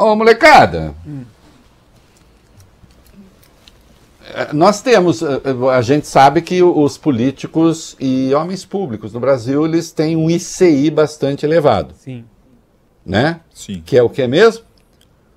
Ô, molecada. Hum. É, nós temos, eh, eh, a gente sabe que os políticos e homens públicos no Brasil, eles têm um ICI bastante elevado. Sim. Né? Sim. Que é o que é mesmo?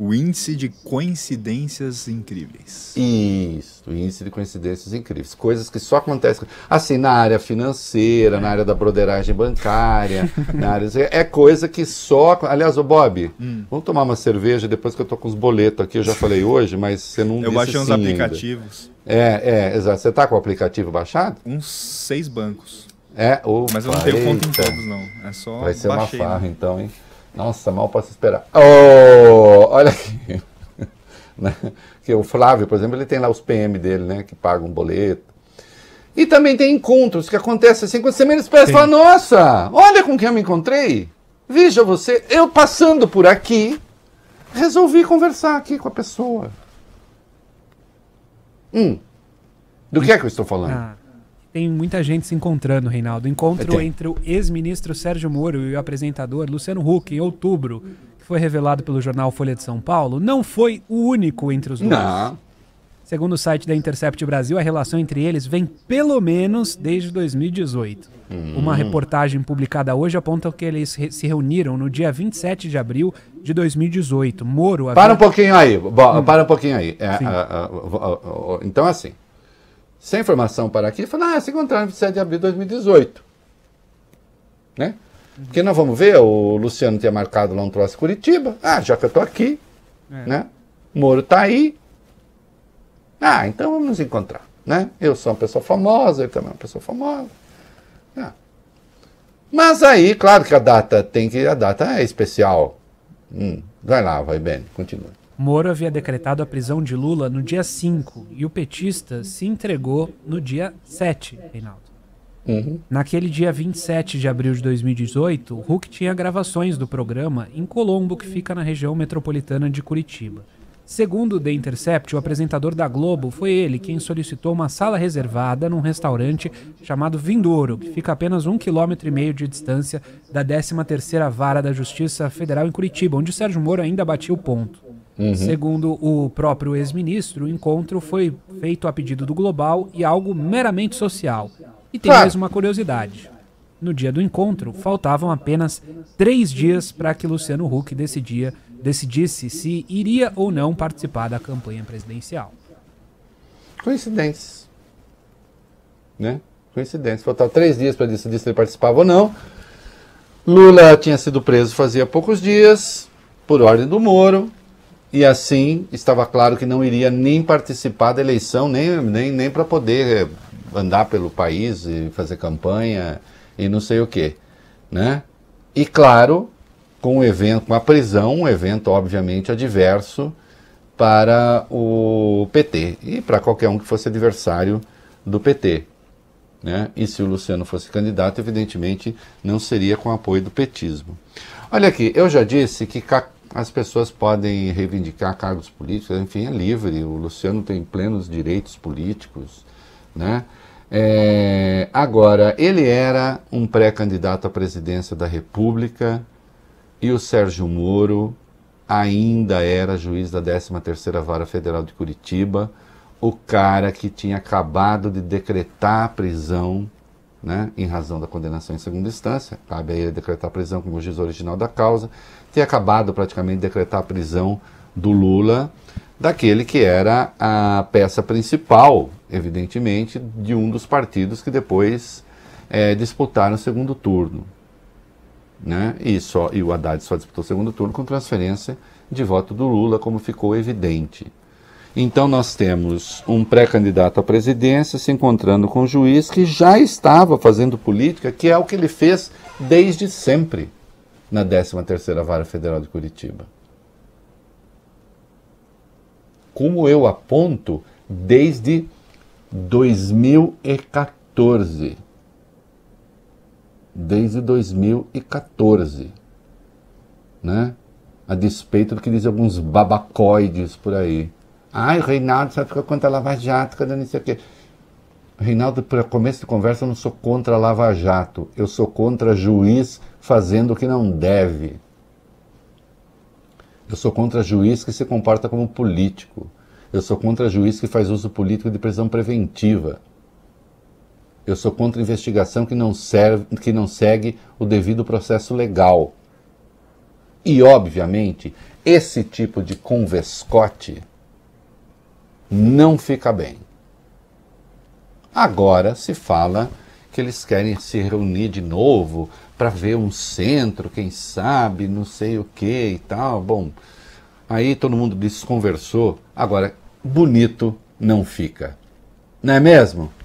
o índice de coincidências incríveis. Isso, o índice de coincidências incríveis. Coisas que só acontecem. Assim, na área financeira, é. na área da broderagem bancária, na área. É coisa que só. Aliás, o Bob, hum. vamos tomar uma cerveja depois que eu tô com os boletos aqui, eu já falei hoje, mas você não. Eu disse baixei uns sim aplicativos. Ainda. É, é, exato. Você tá com o aplicativo baixado? Uns seis bancos. É, ou Mas eu não tenho conta em todos, não. É só. Vai ser baixei, uma né? farra, né? então, hein? Nossa, mal posso esperar. Oh, olha aqui. Né? que o Flávio, por exemplo, ele tem lá os PM dele, né? Que pagam um boleto. E também tem encontros que acontecem assim, quando você menos espera, você fala, nossa, olha com quem eu me encontrei. Veja você, eu passando por aqui, resolvi conversar aqui com a pessoa. Hum. Do que é que eu estou falando? Ah tem muita gente se encontrando, Reinaldo. Encontro entre o ex-ministro Sérgio Moro e o apresentador Luciano Huck em outubro, que foi revelado pelo jornal Folha de São Paulo, não foi o único entre os dois. Não. Segundo o site da Intercept Brasil, a relação entre eles vem pelo menos desde 2018. Hum. Uma reportagem publicada hoje aponta que eles re se reuniram no dia 27 de abril de 2018. Moro. Havia... Para um pouquinho aí, hum. para um pouquinho aí. É, a, a, a, então, é assim, sem informação para aqui, falaram, ah, se encontrar no 27 de abril de 2018. Né? Uhum. Porque nós vamos ver, o Luciano tinha marcado lá um troço Curitiba. Ah, já que eu estou aqui, é. né? Moro está aí. Ah, então vamos nos encontrar. Né? Eu sou uma pessoa famosa, ele também é uma pessoa famosa. Ah. Mas aí, claro que a data tem que. A data é especial. Hum, vai lá, vai bem, continua. Moro havia decretado a prisão de Lula no dia 5 e o petista se entregou no dia 7, Reinaldo. Uhum. Naquele dia 27 de abril de 2018, Huck tinha gravações do programa em Colombo, que fica na região metropolitana de Curitiba. Segundo The Intercept, o apresentador da Globo foi ele quem solicitou uma sala reservada num restaurante chamado Vindouro, que fica a apenas um quilômetro e meio de distância da 13ª Vara da Justiça Federal em Curitiba, onde Sérgio Moro ainda batia o ponto. Uhum. Segundo o próprio ex-ministro, o encontro foi feito a pedido do Global e algo meramente social. E tem claro. mais uma curiosidade. No dia do encontro, faltavam apenas três dias para que Luciano Huck decidia, decidisse se iria ou não participar da campanha presidencial. Coincidências. Né? Coincidência. Faltavam três dias para decidir se ele participava ou não. Lula tinha sido preso fazia poucos dias, por ordem do Moro e assim estava claro que não iria nem participar da eleição, nem, nem, nem para poder eh, andar pelo país e fazer campanha e não sei o quê. Né? E claro, com o evento, com a prisão, um evento obviamente adverso para o PT e para qualquer um que fosse adversário do PT. Né? E se o Luciano fosse candidato, evidentemente não seria com apoio do petismo. Olha aqui, eu já disse que as pessoas podem reivindicar cargos políticos, enfim, é livre. O Luciano tem plenos direitos políticos, né? É, agora, ele era um pré-candidato à presidência da República e o Sérgio Moro ainda era juiz da 13ª Vara Federal de Curitiba, o cara que tinha acabado de decretar a prisão né, em razão da condenação em segunda instância, cabe a ele decretar a prisão como juiz original da causa, ter acabado praticamente decretar a prisão do Lula, daquele que era a peça principal, evidentemente, de um dos partidos que depois é, disputaram o segundo turno. Né? E, só, e o Haddad só disputou o segundo turno com transferência de voto do Lula, como ficou evidente. Então nós temos um pré-candidato à presidência se encontrando com um juiz que já estava fazendo política, que é o que ele fez desde sempre na 13ª Vara Federal de Curitiba. Como eu aponto desde 2014. Desde 2014, né? A despeito do que dizem alguns babacoides por aí Ai, Reinaldo, você fica contra a Lava Jato, cadê não sei o quê. Reinaldo, para começo de conversa, eu não sou contra a Lava Jato. Eu sou contra juiz fazendo o que não deve. Eu sou contra juiz que se comporta como político. Eu sou contra juiz que faz uso político de prisão preventiva. Eu sou contra investigação que não, serve, que não segue o devido processo legal. E, obviamente, esse tipo de convescote não fica bem. Agora se fala que eles querem se reunir de novo para ver um centro, quem sabe, não sei o que e tal. Bom, aí todo mundo desconversou. Agora, bonito não fica. Não é mesmo?